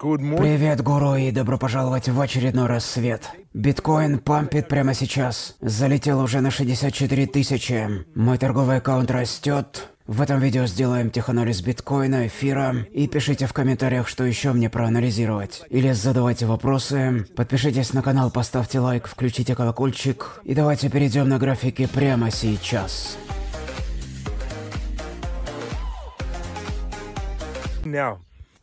Привет, гуру, и добро пожаловать в очередной рассвет. Биткоин пампит прямо сейчас. Залетел уже на 64 тысячи. Мой торговый аккаунт растет. В этом видео сделаем теханализ биткоина, эфира, и пишите в комментариях, что еще мне проанализировать. Или задавайте вопросы, подпишитесь на канал, поставьте лайк, включите колокольчик, и давайте перейдем на графики прямо сейчас. Now.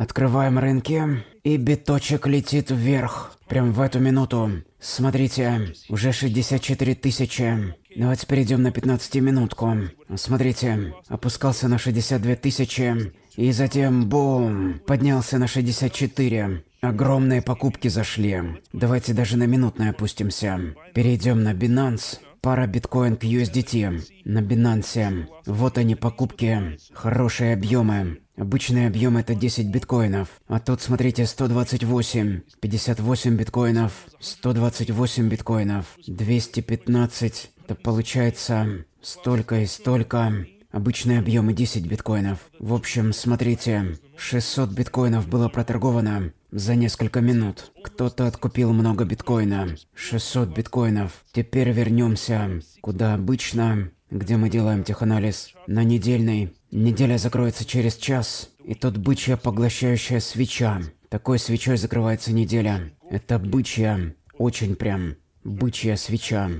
Открываем рынки, и биточек летит вверх. Прям в эту минуту. Смотрите, уже 64 тысячи. Давайте перейдем на 15-минутку. Смотрите, опускался на 62 тысячи. И затем, бум, поднялся на 64. Огромные покупки зашли. Давайте даже на минутное опустимся. Перейдем на Binance. Пара биткоин к USDT на Binance. Вот они покупки. Хорошие объемы. Обычный объем это 10 биткоинов. А тут, смотрите, 128, 58 биткоинов, 128 биткоинов, 215. Это получается столько и столько. Обычные объемы 10 биткоинов. В общем, смотрите, 600 биткоинов было проторговано за несколько минут. Кто-то откупил много биткоина. 600 биткоинов. Теперь вернемся, куда обычно, где мы делаем теханализ. На недельный. Неделя закроется через час. И тут бычья поглощающая свеча. Такой свечой закрывается неделя. Это бычья. Очень прям. Бычья свеча.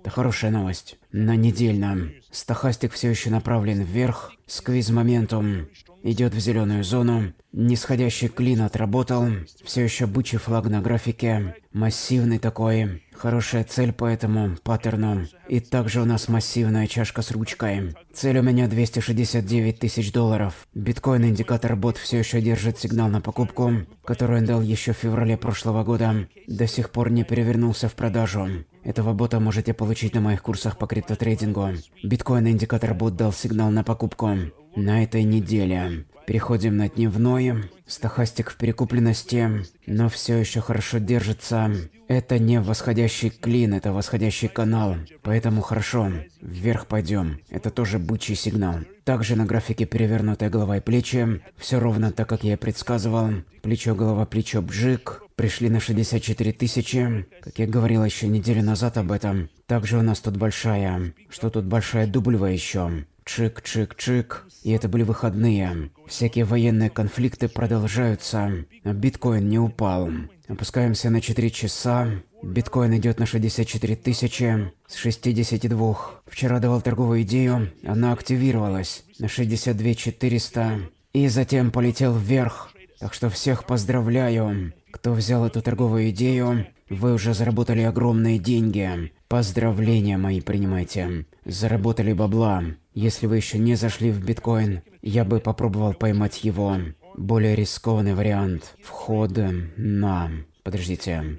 Это хорошая новость. На недельном. Стохастик все еще направлен вверх. Сквиз моментум идет в зеленую зону. Нисходящий клин отработал. Все еще бычий флаг на графике. Массивный такой. Хорошая цель по этому паттерну. И также у нас массивная чашка с ручкой. Цель у меня 269 тысяч долларов. Биткоин-индикатор бот все еще держит сигнал на покупку, который он дал еще в феврале прошлого года. До сих пор не перевернулся в продажу. Этого бота можете получить на моих курсах по криптотрейдингу. Биткоин-индикатор бот дал сигнал на покупку на этой неделе. Переходим на дневное, Стахастик в перекупленности, но все еще хорошо держится. Это не восходящий клин, это восходящий канал. Поэтому хорошо, вверх пойдем. Это тоже бычий сигнал. Также на графике перевернутая голова и плечи. Все ровно так, как я и предсказывал. Плечо, голова, плечо, бжик пришли на 64 тысячи. Как я говорил еще неделю назад об этом. Также у нас тут большая. Что тут большая дубльва еще? Чик-чик-чик. И это были выходные. Всякие военные конфликты продолжаются. А биткоин не упал. Опускаемся на 4 часа. Биткоин идет на 64 тысячи с 62. Вчера давал торговую идею, она активировалась на 62 400 и затем полетел вверх так что всех поздравляю, кто взял эту торговую идею. Вы уже заработали огромные деньги. Поздравления мои принимайте. Заработали бабла. Если вы еще не зашли в биткоин, я бы попробовал поймать его. Более рискованный вариант. Вход на... Подождите.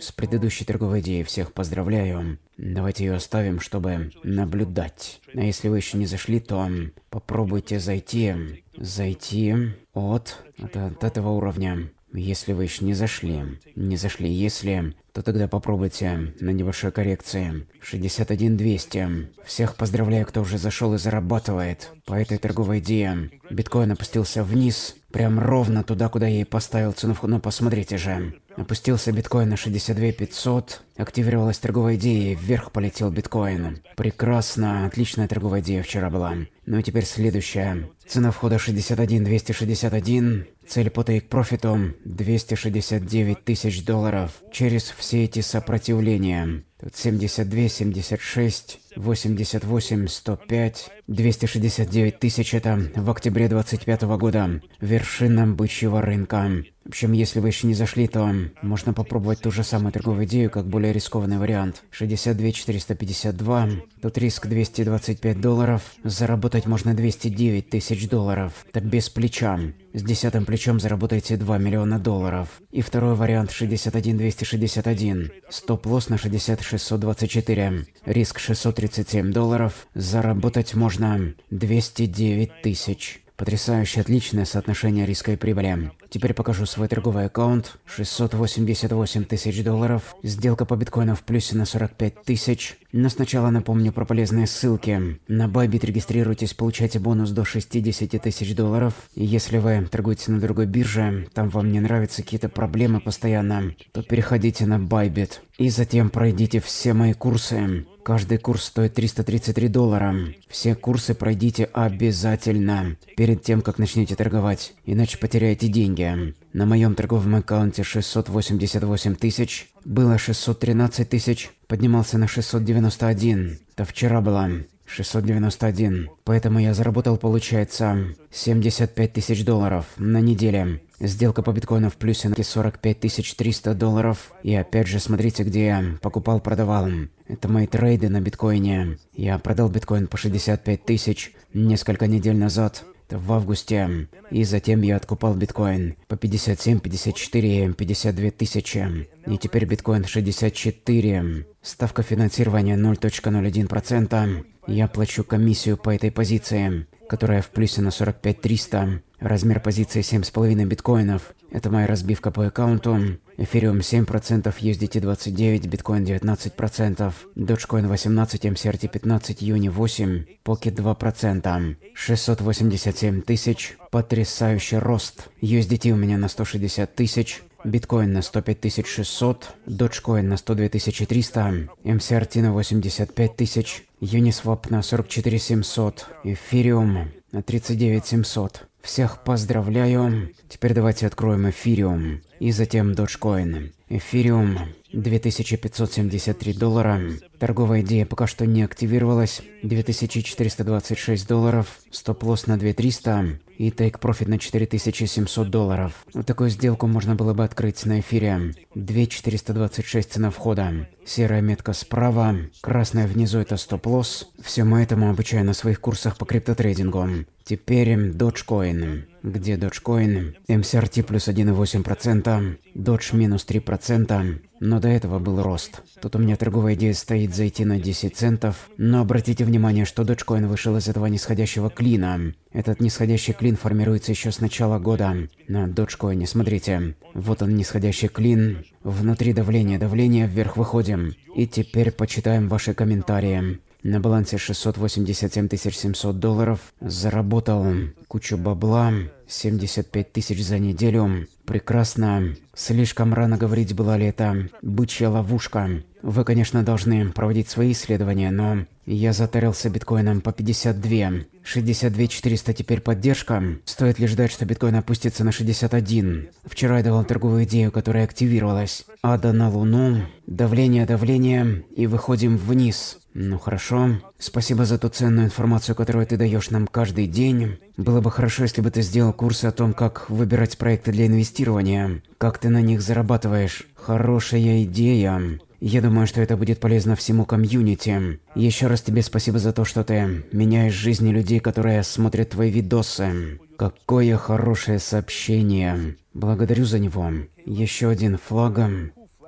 С предыдущей торговой идеей всех поздравляю. Давайте ее оставим, чтобы наблюдать. А если вы еще не зашли, то попробуйте зайти. Зайти от, от, от этого уровня. Если вы еще не зашли, не зашли, если, то тогда попробуйте на небольшой коррекции. 61200. Всех поздравляю, кто уже зашел и зарабатывает. По этой торговой идее биткоин опустился вниз, прям ровно туда, куда я и поставил цену входа. Ну, посмотрите же. Опустился биткоин на 62 500. Активировалась торговая идея и вверх полетел биткоин. Прекрасно, отличная торговая идея вчера была. Ну и теперь следующая. Цена входа 61 261. Цель по тейк-профиту 269 тысяч долларов через все эти сопротивления. Тут 72, 76, 88, 105, 269 тысяч это в октябре 25 года. Вершина бычьего рынка. В общем, если вы еще не зашли, то можно попробовать ту же самую торговую идею, как более рискованный вариант. 62 452, тут риск 225 долларов, заработать можно 209 тысяч тысяч долларов. Так без плеча. С десятым плечом заработаете 2 миллиона долларов. И второй вариант 61-261. Стоп-лосс на 60-624. Риск 637 долларов. Заработать можно 209 тысяч. Потрясающе отличное соотношение риска и прибыли. Теперь покажу свой торговый аккаунт. 688 тысяч долларов. Сделка по биткоину в плюсе на 45 тысяч. Но сначала напомню про полезные ссылки. На Bybit регистрируйтесь, получайте бонус до 60 тысяч долларов. И если вы торгуете на другой бирже, там вам не нравятся какие-то проблемы постоянно, то переходите на Bybit. И затем пройдите все мои курсы. Каждый курс стоит 333 доллара. Все курсы пройдите обязательно, перед тем, как начнете торговать, иначе потеряете деньги. На моем торговом аккаунте 688 тысяч, было 613 тысяч, поднимался на 691, то вчера было 691, поэтому я заработал, получается, 75 тысяч долларов на неделю. Сделка по биткоину в плюсе на 45 300 долларов. И опять же, смотрите, где я покупал, продавал. Это мои трейды на биткоине. Я продал биткоин по 65 тысяч несколько недель назад. Это в августе. И затем я откупал биткоин по 57, 54, 52 тысячи. И теперь биткоин 64. Ставка финансирования 0.01%. Я плачу комиссию по этой позиции которая в плюсе на 45300. Размер позиции 7,5 биткоинов. Это моя разбивка по аккаунту. Эфириум 7%, USDT 29, биткоин 19%, Dogecoin 18, MCRT 15, Юни 8, Pocket 2%, 687 тысяч, потрясающий рост. USDT у меня на 160 тысяч, биткоин на 105 600, Dogecoin на 102 300, MCRT на 85 тысяч, Uniswap на 44700, Эфириум на 39700. Всех поздравляю. Теперь давайте откроем Эфириум и затем Dogecoin. Эфириум 2573 доллара. Торговая идея пока что не активировалась. 2426 долларов, стоп-лосс на 2300 и тейк-профит на 4700 долларов. Вот такую сделку можно было бы открыть на эфире. 2426 цена входа. Серая метка справа, красная внизу это стоп-лосс. Всему этому обучаю на своих курсах по криптотрейдингу. Теперь Dogecoin где Dogecoin, MCRT плюс 1,8%, Doge минус 3%, но до этого был рост. Тут у меня торговая идея стоит зайти на 10 центов, но обратите внимание, что Dogecoin вышел из этого нисходящего клина. Этот нисходящий клин формируется еще с начала года. На Dogecoin, смотрите, вот он нисходящий клин, внутри давление, давление, вверх выходим. И теперь почитаем ваши комментарии. На балансе 687 700 долларов, заработал кучу бабла, 75 тысяч за неделю. Прекрасно. Слишком рано говорить, была ли это бычья ловушка. Вы, конечно, должны проводить свои исследования, но я затарился биткоином по 52. 62 400 теперь поддержка. Стоит ли ждать, что биткоин опустится на 61? Вчера я давал торговую идею, которая активировалась. Ада на Луну. Давление, давление. И выходим вниз. Ну хорошо. Спасибо за ту ценную информацию, которую ты даешь нам каждый день. Было бы хорошо, если бы ты сделал курсы о том, как выбирать проекты для инвестирования, как ты на них зарабатываешь. Хорошая идея. Я думаю, что это будет полезно всему комьюнити. Еще раз тебе спасибо за то, что ты меняешь жизни людей, которые смотрят твои видосы. Какое хорошее сообщение. Благодарю за него. Еще один флаг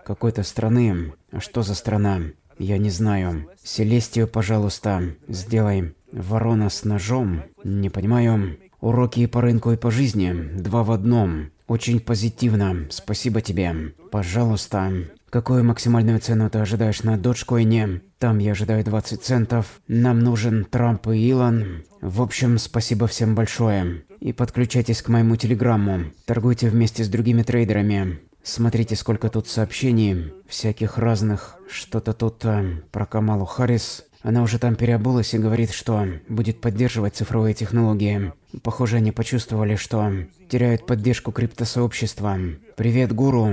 какой-то страны. А что за страна? Я не знаю. Селестию, пожалуйста, сделай Ворона с ножом. Не понимаю. Уроки по рынку и по жизни. Два в одном. Очень позитивно. Спасибо тебе. Пожалуйста. Какую максимальную цену ты ожидаешь на доджкоине? Там я ожидаю 20 центов. Нам нужен Трамп и Илон. В общем, спасибо всем большое. И подключайтесь к моему телеграмму. Торгуйте вместе с другими трейдерами. Смотрите, сколько тут сообщений. Всяких разных. Что-то тут э, про Камалу Харрис. Она уже там переобулась и говорит, что будет поддерживать цифровые технологии. Похоже, они почувствовали, что теряют поддержку криптосообщества. Привет, гуру.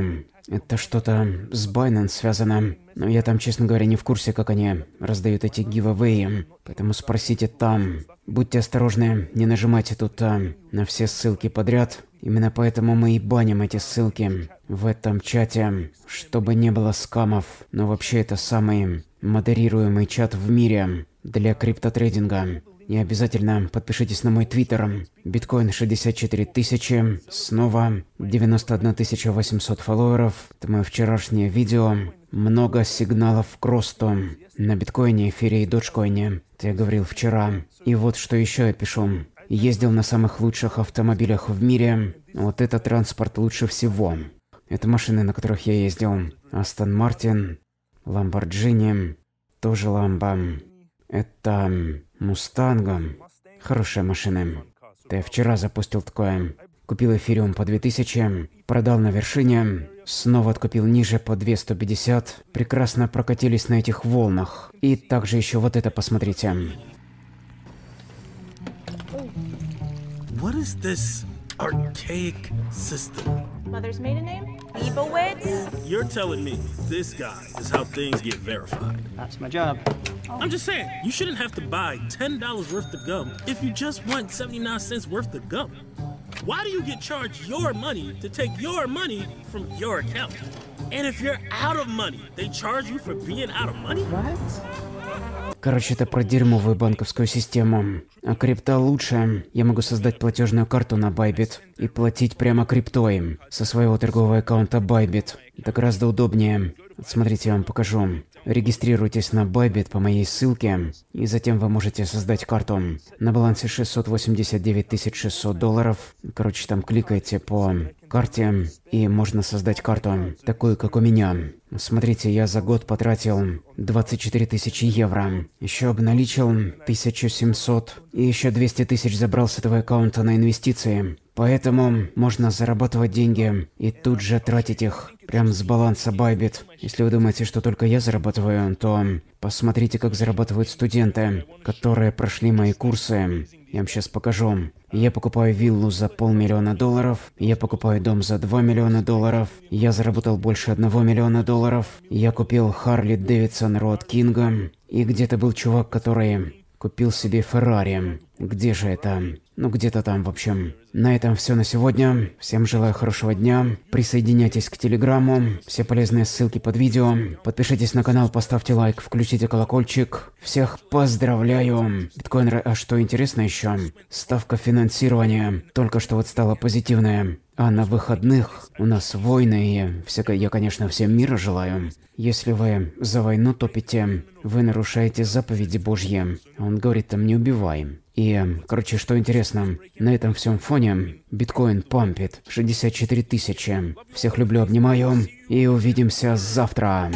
Это что-то с Binance связано. Но я там, честно говоря, не в курсе, как они раздают эти гивэвэи. Поэтому спросите там. Будьте осторожны, не нажимайте тут а, на все ссылки подряд. Именно поэтому мы и баним эти ссылки в этом чате, чтобы не было скамов. Но вообще это самый модерируемый чат в мире для криптотрейдинга. И обязательно подпишитесь на мой твиттер. Биткоин 64 тысячи, снова 91 800 фолловеров. Это мое вчерашнее видео. Много сигналов к росту на биткоине, эфире и доджкоине. Это я говорил вчера. И вот что еще я пишу. Ездил на самых лучших автомобилях в мире. Вот этот транспорт лучше всего. Это машины, на которых я ездил. Астон Мартин, Ламборджини, тоже Ламба. Это Мустанга. Хорошая машина. Ты вчера запустил такое. Купил эфириум по 2000, продал на вершине, снова откупил ниже по 250. Прекрасно прокатились на этих волнах. И также еще вот это посмотрите. What is this? archaic system. Mother's maiden name? Leibowitz? You're telling me this guy is how things get verified. That's my job. Oh. I'm just saying, you shouldn't have to buy $10 worth of gum if you just want 79 cents worth of gum. Why do you get charged your money to take your money from your account? And if you're out of money, they charge you for being out of money? What? Короче, это про дерьмовую банковскую систему. А крипта лучше. Я могу создать платежную карту на Bybit и платить прямо криптой со своего торгового аккаунта Bybit. Это гораздо удобнее. смотрите, я вам покажу. Регистрируйтесь на Bybit по моей ссылке, и затем вы можете создать карту. На балансе 689 600 долларов. Короче, там кликаете по карте, и можно создать карту, такую, как у меня. Смотрите, я за год потратил 24 тысячи евро. Еще обналичил 1700, и еще 200 тысяч забрал с этого аккаунта на инвестиции. Поэтому можно зарабатывать деньги и тут же тратить их. Прям с баланса Байбит. Если вы думаете, что только я зарабатываю, то посмотрите, как зарабатывают студенты, которые прошли мои курсы. Я вам сейчас покажу. Я покупаю виллу за полмиллиона долларов, я покупаю дом за 2 миллиона долларов, я заработал больше 1 миллиона долларов, я купил Харли Дэвидсон Рот Кинга, и где-то был чувак, который купил себе Феррари. Где же это? Ну где-то там, в общем. На этом все на сегодня. Всем желаю хорошего дня. Присоединяйтесь к Телеграму. Все полезные ссылки под видео. Подпишитесь на канал, поставьте лайк, включите колокольчик. Всех поздравляю. Биткоин, а что интересно еще? Ставка финансирования только что вот стала позитивная. А на выходных у нас войны и всякое... Я, конечно, всем мира желаю. Если вы за войну топите, вы нарушаете заповеди Божьи. Он говорит там, не убиваем. И, короче, что интересно, на этом всем фоне биткоин пампит 64 тысячи. Всех люблю, обнимаю и увидимся завтра.